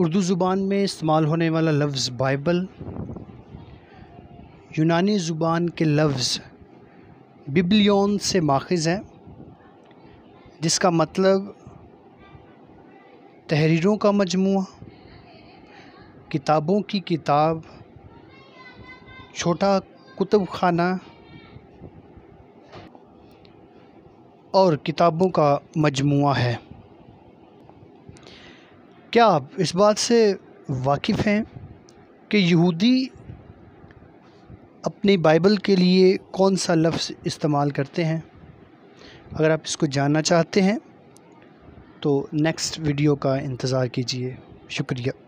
उर्दू ज़ुबान में इस्तेमाल होने वाला लफ्ज़ बाइबल यूनानी ज़ुबान के लफ्ज़ बिबलियन से माखज़ है जिसका मतलब तहरीरों का मजमू किताबों की किताब छोटा कुतुब खाना और किताबों का मजमू है क्या आप इस बात से वाकिफ़ हैं कि यहूदी अपनी बाइबल के लिए कौन सा लफ्ज़ इस्तेमाल करते हैं अगर आप इसको जानना चाहते हैं तो नेक्स्ट वीडियो का इंतज़ार कीजिए शुक्रिया